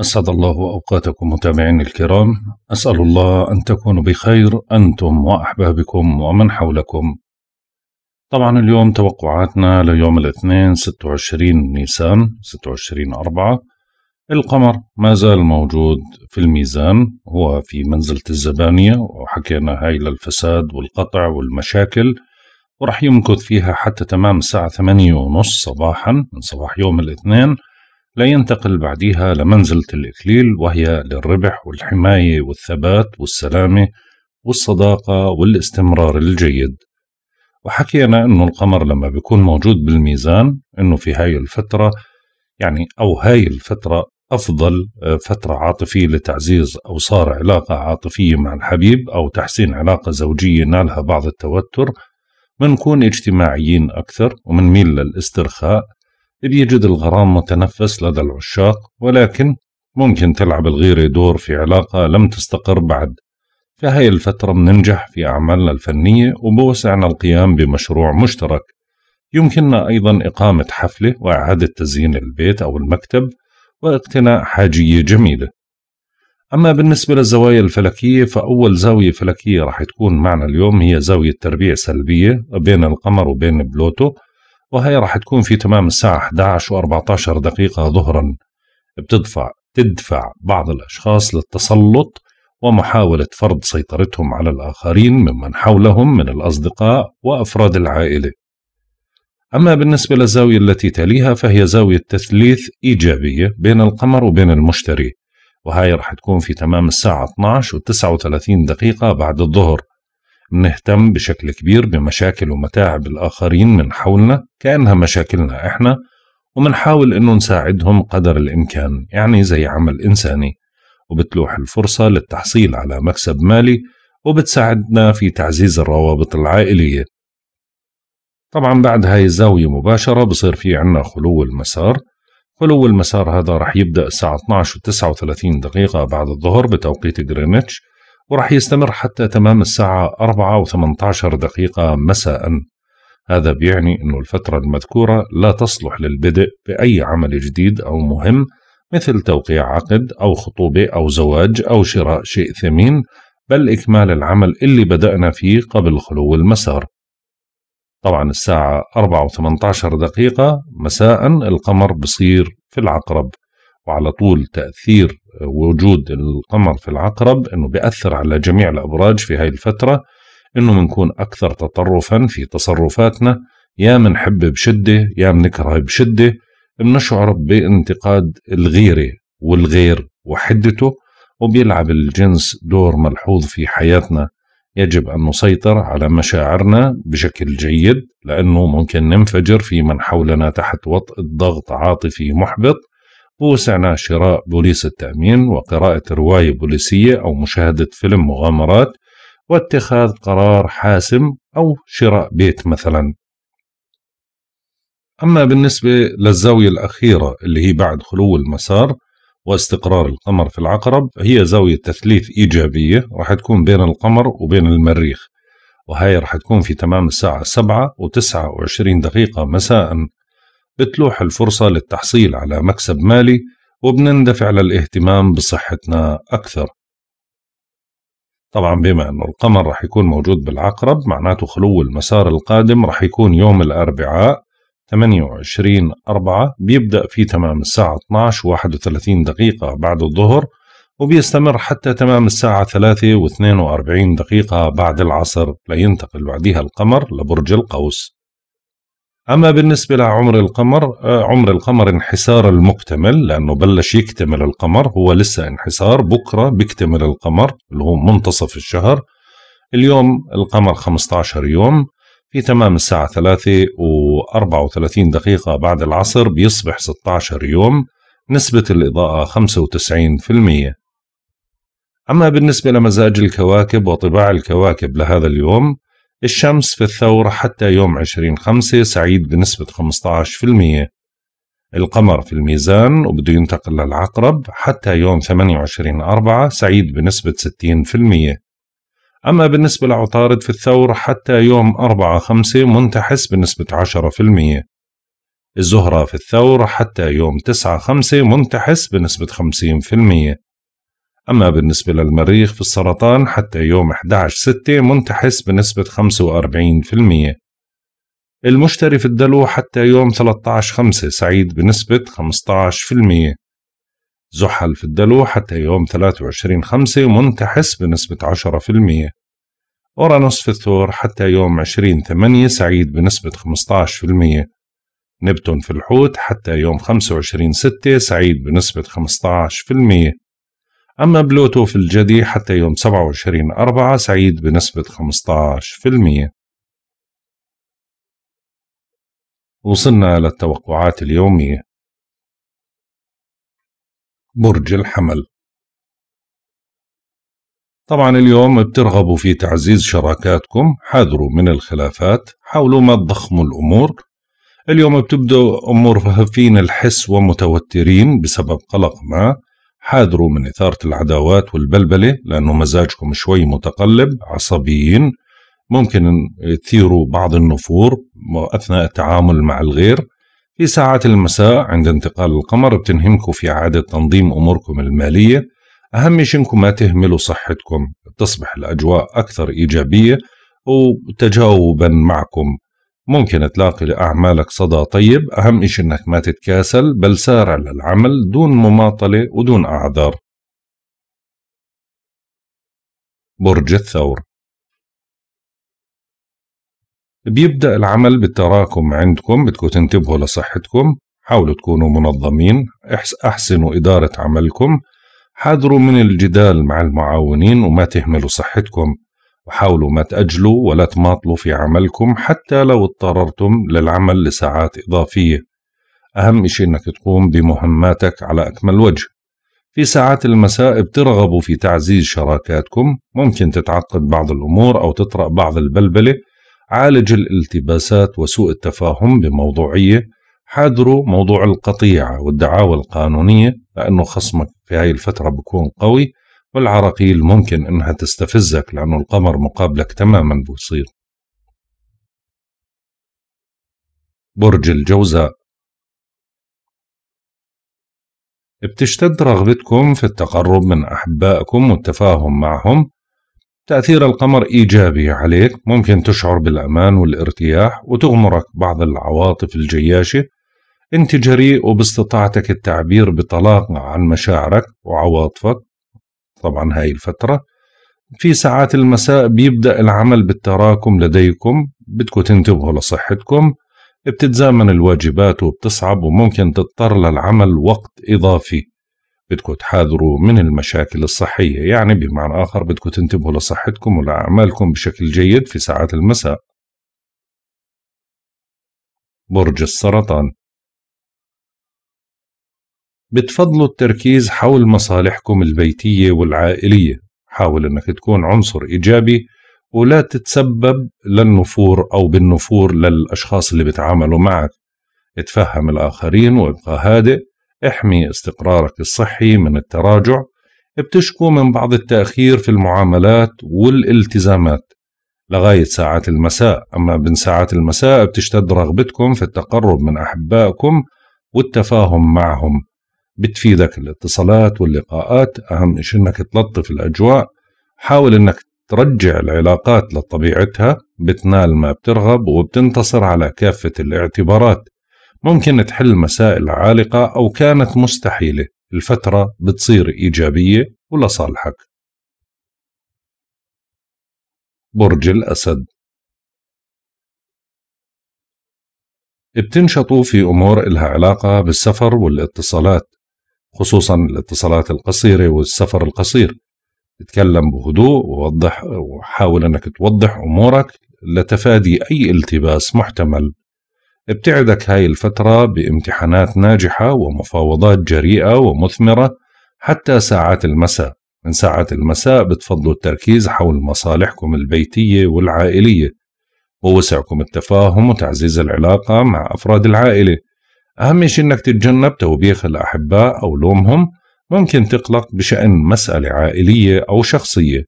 أسعد الله أوقاتكم متابعين الكرام أسأل الله أن تكونوا بخير أنتم وأحبابكم ومن حولكم طبعا اليوم توقعاتنا ليوم الاثنين 26 نيسان 26 أربعة القمر ما زال موجود في الميزان هو في منزلة الزبانية وحكينا هاي للفساد والقطع والمشاكل ورح يمكث فيها حتى تمام الساعة ثمانية ونص صباحا من صباح يوم الاثنين لا ينتقل بعديها لمنزلة الإكليل وهي للربح والحماية والثبات والسلامة والصداقة والاستمرار الجيد وحكينا أنه القمر لما بيكون موجود بالميزان أنه في هاي الفترة يعني أو هاي الفترة أفضل آه، فترة عاطفية لتعزيز أو صار علاقة عاطفية مع الحبيب أو تحسين علاقة زوجية نالها بعض التوتر منكون اجتماعيين أكثر ومنميل للاسترخاء إذ يجد الغرام متنفس لدى العشاق ولكن ممكن تلعب الغيرة دور في علاقة لم تستقر بعد في هاي الفترة بننجح في أعمالنا الفنية وبوسعنا القيام بمشروع مشترك يمكننا أيضا إقامة حفلة وإعادة تزيين البيت أو المكتب واقتناء حاجية جميلة أما بالنسبة للزوايا الفلكية فأول زاوية فلكية راح تكون معنا اليوم هي زاوية تربيع سلبية بين القمر وبين بلوتو وهي راح تكون في تمام الساعة 11 و14 دقيقة ظهرا بتدفع تدفع بعض الأشخاص للتسلط ومحاولة فرض سيطرتهم على الآخرين ممن حولهم من الأصدقاء وأفراد العائلة أما بالنسبة للزاوية التي تليها فهي زاوية تثليث إيجابية بين القمر وبين المشتري وهي راح تكون في تمام الساعة 12 و39 دقيقة بعد الظهر نهتم بشكل كبير بمشاكل ومتاعب الآخرين من حولنا كأنها مشاكلنا إحنا ومنحاول إنه نساعدهم قدر الإمكان يعني زي عمل إنساني وبتلوح الفرصة للتحصيل على مكسب مالي وبتساعدنا في تعزيز الروابط العائلية طبعا بعد هاي الزاوية مباشرة بصير في عنا خلو المسار خلو المسار هذا رح يبدأ الساعة 12 و 39 دقيقة بعد الظهر بتوقيت غرينتش وراح يستمر حتى تمام الساعة 4 و18 دقيقة مساء هذا بيعني أن الفترة المذكورة لا تصلح للبدء بأي عمل جديد أو مهم مثل توقيع عقد أو خطوبة أو زواج أو شراء شيء ثمين بل إكمال العمل اللي بدأنا فيه قبل خلو المسار طبعا الساعة 4 و18 دقيقة مساء القمر بصير في العقرب وعلى طول تأثير وجود القمر في العقرب انه بياثر على جميع الابراج في هاي الفتره انه بنكون اكثر تطرفا في تصرفاتنا يا منحب بشده يا منكره بشده بنشعر بانتقاد الغيره والغير وحدته وبيلعب الجنس دور ملحوظ في حياتنا يجب أن نسيطر على مشاعرنا بشكل جيد لأنه ممكن ننفجر في من حولنا تحت وطء الضغط عاطفي محبط وسعنا شراء بوليس التأمين وقراءة رواية بوليسية أو مشاهدة فيلم مغامرات واتخاذ قرار حاسم أو شراء بيت مثلا أما بالنسبة للزاوية الأخيرة اللي هي بعد خلو المسار واستقرار القمر في العقرب هي زاوية تثليث إيجابية راح تكون بين القمر وبين المريخ وهي راح تكون في تمام الساعة 7 و29 دقيقة مساء بتلوح الفرصة للتحصيل على مكسب مالي وبنندفع للاهتمام بصحتنا أكثر طبعا بما أنه القمر رح يكون موجود بالعقرب معناته خلو المسار القادم رح يكون يوم الأربعاء 28 4 بيبدأ في تمام الساعة 12 31 دقيقة بعد الظهر وبيستمر حتى تمام الساعة 3 و42 دقيقة بعد العصر لينتقل بعدها القمر لبرج القوس أما بالنسبة لعمر القمر آه، عمر القمر انحسار المكتمل لأنه بلش يكتمل القمر هو لسه انحسار بكرة بيكتمل القمر اللي هو منتصف الشهر اليوم القمر 15 يوم في تمام الساعة 3 و34 دقيقة بعد العصر بيصبح 16 يوم نسبة الإضاءة 95% أما بالنسبة لمزاج الكواكب وطباع الكواكب لهذا اليوم الشمس في الثور حتى يوم 20 خمسة سعيد بنسبة 15% القمر في الميزان وبده ينتقل للعقرب حتى يوم 28 أربعة سعيد بنسبة 60% أما بالنسبة لعطارد في الثور حتى يوم 4 5 منتحس بنسبة 10% الزهرة في الثور حتى يوم 9 5 منتحس بنسبة 50% أما بالنسبة للمريخ في السرطان حتى يوم 11/6 منتحس بنسبة 45% المشتري في الدلو حتى يوم 13/5 سعيد بنسبة 15% زحل في الدلو حتى يوم 23/5 منتحس بنسبة 10% أورانوس في الثور حتى يوم 20/8 سعيد بنسبة 15% نبتون في الحوت حتى يوم 25/6 سعيد بنسبة أما بلوتو في الجدي حتى يوم 27 أربعة سعيد بنسبة 15% وصلنا للتوقعات اليومية برج الحمل طبعا اليوم بترغبوا في تعزيز شراكاتكم حاذروا من الخلافات حاولوا ما تضخموا الأمور اليوم بتبدو أمور فهفين الحس ومتوترين بسبب قلق ما حاذروا من إثارة العداوات والبلبلة لأنه مزاجكم شوي متقلب عصبيين ممكن تثيروا بعض النفور أثناء التعامل مع الغير في ساعات المساء عند انتقال القمر بتنهمكم في إعادة تنظيم أموركم المالية أهم شيء إنكم ما تهملوا صحتكم تصبح الأجواء أكثر إيجابية وتجاوبا معكم ممكن تلاقي لأعمالك صدى طيب أهم إشي إنك ما تتكاسل بل سارع للعمل دون مماطلة ودون أعذار برج الثور بيبدأ العمل بالتراكم عندكم بدكم تنتبهوا لصحتكم حاولوا تكونوا منظمين أحسنوا إدارة عملكم حذروا من الجدال مع المعاونين وما تهملوا صحتكم وحاولوا ما تأجلوا ولا تماطلوا في عملكم حتى لو اضطررتم للعمل لساعات إضافية أهم إشي أنك تقوم بمهماتك على أكمل وجه في ساعات المساء بترغبوا في تعزيز شراكاتكم ممكن تتعقد بعض الأمور أو تطرأ بعض البلبلة عالج الالتباسات وسوء التفاهم بموضوعية حاذروا موضوع القطيعة والدعاوى القانونية لأنه خصمك في هاي الفترة بكون قوي والعراقيل ممكن إنها تستفزك لأنه القمر مقابلك تماما بصير برج الجوزاء بتشتد رغبتكم في التقرب من أحبائكم والتفاهم معهم تأثير القمر إيجابي عليك ممكن تشعر بالأمان والارتياح وتغمرك بعض العواطف الجياشة أنت جريء وباستطاعتك التعبير بطلاقة عن مشاعرك وعواطفك طبعا هاي الفترة في ساعات المساء بيبدأ العمل بالتراكم لديكم بدكم تنتبهوا لصحتكم بتتزامن الواجبات وبتصعب وممكن تضطر للعمل وقت إضافي بدكم تحاذروا من المشاكل الصحية يعني بمعنى آخر بدكم تنتبهوا لصحتكم ولأعمالكم بشكل جيد في ساعات المساء برج السرطان بتفضلوا التركيز حول مصالحكم البيتية والعائلية حاول أنك تكون عنصر إيجابي ولا تتسبب للنفور أو بالنفور للأشخاص اللي بتعاملوا معك اتفهم الآخرين وابقى هادئ احمي استقرارك الصحي من التراجع بتشكو من بعض التأخير في المعاملات والالتزامات لغاية ساعات المساء أما بين ساعات المساء بتشتد رغبتكم في التقرب من أحبائكم والتفاهم معهم بتفيدك الاتصالات واللقاءات أهم شيء أنك تلطف الأجواء حاول أنك ترجع العلاقات لطبيعتها بتنال ما بترغب وبتنتصر على كافة الاعتبارات ممكن تحل مسائل عالقة أو كانت مستحيلة الفترة بتصير إيجابية ولصالحك برج الأسد بتنشطوا في أمور إلها علاقة بالسفر والاتصالات خصوصا الاتصالات القصيرة والسفر القصير اتكلم بهدوء ووضح وحاول انك توضح امورك لتفادي اي التباس محتمل ابتعدك هاي الفترة بامتحانات ناجحة ومفاوضات جريئة ومثمرة حتى ساعات المساء من ساعات المساء بتفضلوا التركيز حول مصالحكم البيتية والعائلية ووسعكم التفاهم وتعزيز العلاقة مع أفراد العائلة أهم شيء إنك تتجنب توبيخ الأحباء أو لومهم ممكن تقلق بشأن مسألة عائلية أو شخصية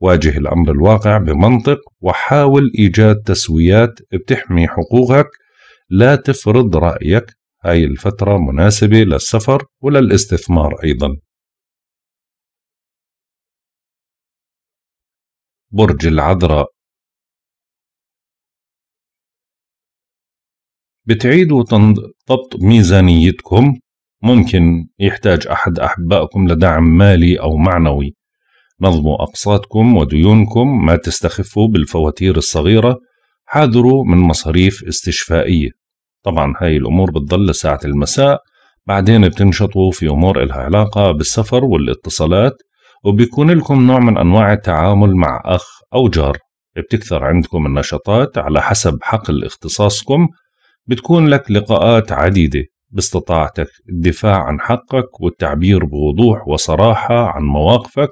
واجه الأمر الواقع بمنطق وحاول إيجاد تسويات بتحمي حقوقك لا تفرض رأيك هاي الفترة مناسبة للسفر وللاستثمار أيضا برج العذراء بتعيدوا ضبط ميزانيتكم ممكن يحتاج أحد أحبائكم لدعم مالي أو معنوي نظموا أقساطكم وديونكم ما تستخفوا بالفواتير الصغيرة حاذروا من مصاريف استشفائية طبعا هاي الأمور بتضل لساعة المساء بعدين بتنشطوا في أمور إلها علاقة بالسفر والاتصالات وبيكون لكم نوع من أنواع التعامل مع أخ أو جار بتكثر عندكم النشاطات على حسب حقل اختصاصكم بتكون لك لقاءات عديدة باستطاعتك الدفاع عن حقك والتعبير بوضوح وصراحة عن مواقفك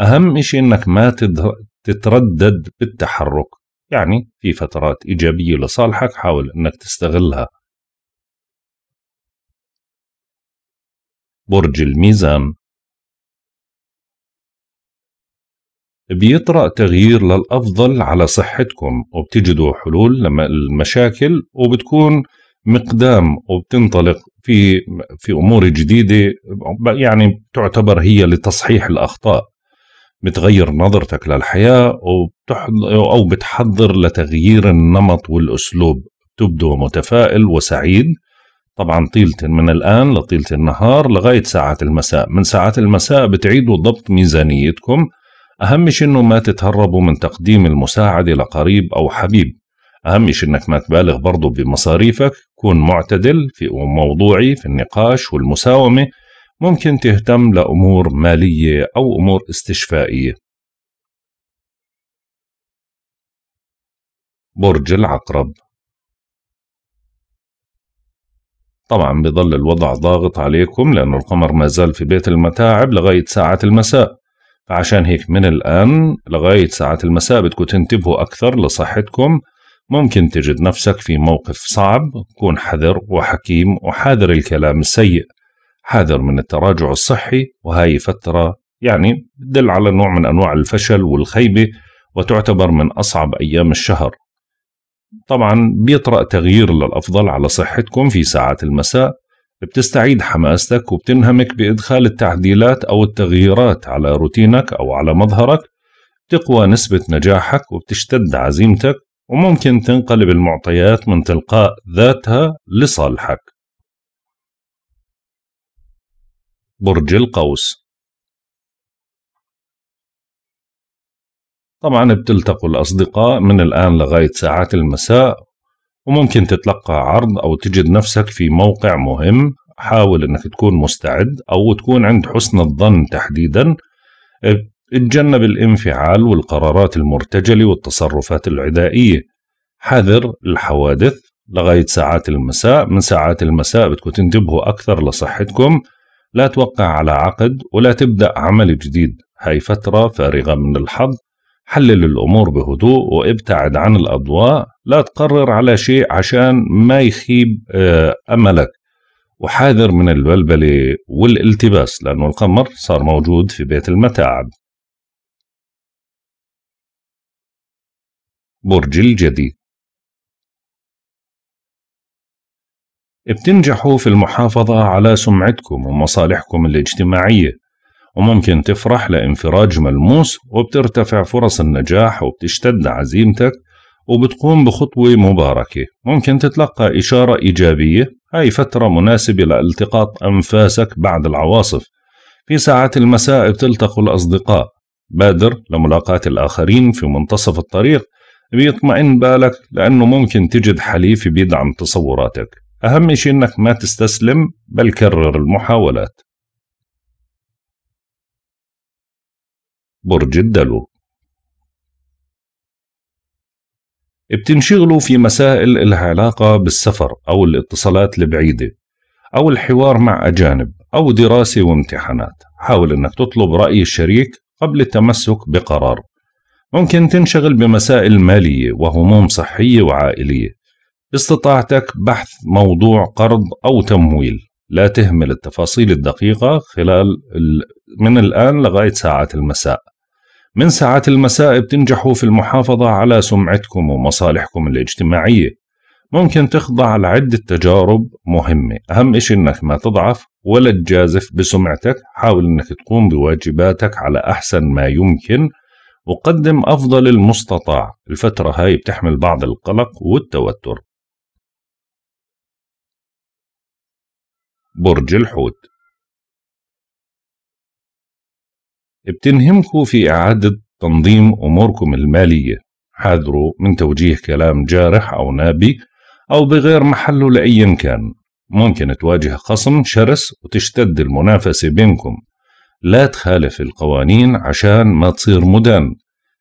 أهم إشي إنك ما تتردد بالتحرك يعني في فترات إيجابية لصالحك حاول إنك تستغلها برج الميزان بيطرأ تغيير للأفضل على صحتكم وبتجدوا حلول لما المشاكل وبتكون مقدام وبتنطلق في في امور جديده يعني تعتبر هي لتصحيح الاخطاء بتغير نظرتك للحياه او بتحضر لتغيير النمط والاسلوب تبدو متفائل وسعيد طبعا طيلة من الآن لطيلة النهار لغاية ساعات المساء من ساعات المساء بتعيدوا ضبط ميزانيتكم أهم شيء إنه ما تتهربوا من تقديم المساعدة لقريب أو حبيب أهم شيء إنك ما تبالغ برضه بمصاريفك كون معتدل في موضوعي في النقاش والمساومة ممكن تهتم لأمور مالية أو أمور استشفائية برج العقرب طبعا بظل الوضع ضاغط عليكم لأن القمر ما زال في بيت المتاعب لغاية ساعة المساء عشان هيك من الآن لغاية ساعات المساء بدكم تنتبهوا أكثر لصحتكم ممكن تجد نفسك في موقف صعب كون حذر وحكيم وحاذر الكلام السيء حاذر من التراجع الصحي وهاي فترة يعني تدل على نوع من أنواع الفشل والخيبة وتعتبر من أصعب أيام الشهر طبعا بيطرأ تغيير للأفضل على صحتكم في ساعات المساء بتستعيد حماستك وبتنهمك بإدخال التعديلات أو التغييرات على روتينك أو على مظهرك تقوى نسبة نجاحك وبتشتد عزيمتك وممكن تنقلب المعطيات من تلقاء ذاتها لصالحك برج القوس طبعا بتلتقوا الأصدقاء من الآن لغاية ساعات المساء وممكن تتلقى عرض أو تجد نفسك في موقع مهم حاول أنك تكون مستعد أو تكون عند حسن الظن تحديدا اتجنب الانفعال والقرارات المرتجلة والتصرفات العدائية حذر الحوادث لغاية ساعات المساء من ساعات المساء بدكم تنتبهوا أكثر لصحتكم لا توقع على عقد ولا تبدأ عمل جديد هاي فترة فارغة من الحظ حلل الأمور بهدوء وابتعد عن الأضواء لا تقرر على شيء عشان ما يخيب آه، أملك وحاذر من البلبلة والالتباس لأنه القمر صار موجود في بيت المتاعب برج الجدي بتنجحوا في المحافظة على سمعتكم ومصالحكم الاجتماعية وممكن تفرح لانفراج ملموس وبترتفع فرص النجاح وبتشتد عزيمتك وبتقوم بخطوة مباركة ممكن تتلقى إشارة إيجابية هاي فترة مناسبة لالتقاط أنفاسك بعد العواصف في ساعات المساء بتلتقوا الأصدقاء بادر لملاقاة الآخرين في منتصف الطريق بيطمئن بالك لأنه ممكن تجد حليف بيدعم تصوراتك أهم شيء أنك ما تستسلم بل كرر المحاولات برج الدلو بتنشغلوا في مسائل إلها علاقة بالسفر أو الاتصالات البعيدة أو الحوار مع أجانب أو دراسة وامتحانات حاول أنك تطلب رأي الشريك قبل التمسك بقرار ممكن تنشغل بمسائل مالية وهموم صحية وعائلية استطاعتك بحث موضوع قرض أو تمويل لا تهمل التفاصيل الدقيقة خلال من الآن لغاية ساعة المساء من ساعات المساء بتنجحوا في المحافظة على سمعتكم ومصالحكم الاجتماعية ممكن تخضع لعدة تجارب مهمة أهم إشي إنك ما تضعف ولا تجازف بسمعتك حاول إنك تقوم بواجباتك على أحسن ما يمكن وقدم أفضل المستطاع الفترة هاي بتحمل بعض القلق والتوتر برج الحوت بتنهمكم في إعادة تنظيم أموركم المالية حاذروا من توجيه كلام جارح أو نابي أو بغير محله لأيا كان ممكن تواجه خصم شرس وتشتد المنافسة بينكم لا تخالف القوانين عشان ما تصير مدان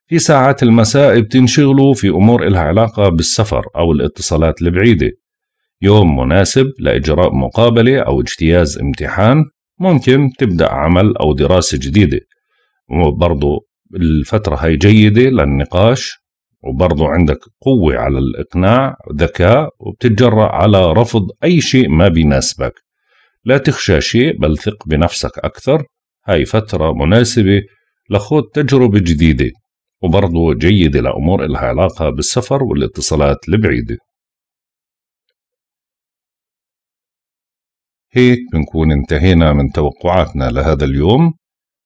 في ساعات المساء بتنشغلوا في أمور إلها علاقة بالسفر أو الاتصالات البعيدة يوم مناسب لإجراء مقابلة أو اجتياز امتحان ممكن تبدأ عمل أو دراسة جديدة وبرضه الفترة هاي جيدة للنقاش وبرضه عندك قوة على الإقناع ذكاء وبتتجرأ على رفض أي شيء ما بيناسبك لا تخشى شيء بل ثق بنفسك أكثر هاي فترة مناسبة لخوض تجربة جديدة وبرضه جيدة لأمور إلها علاقة بالسفر والاتصالات البعيدة هيك بنكون انتهينا من توقعاتنا لهذا اليوم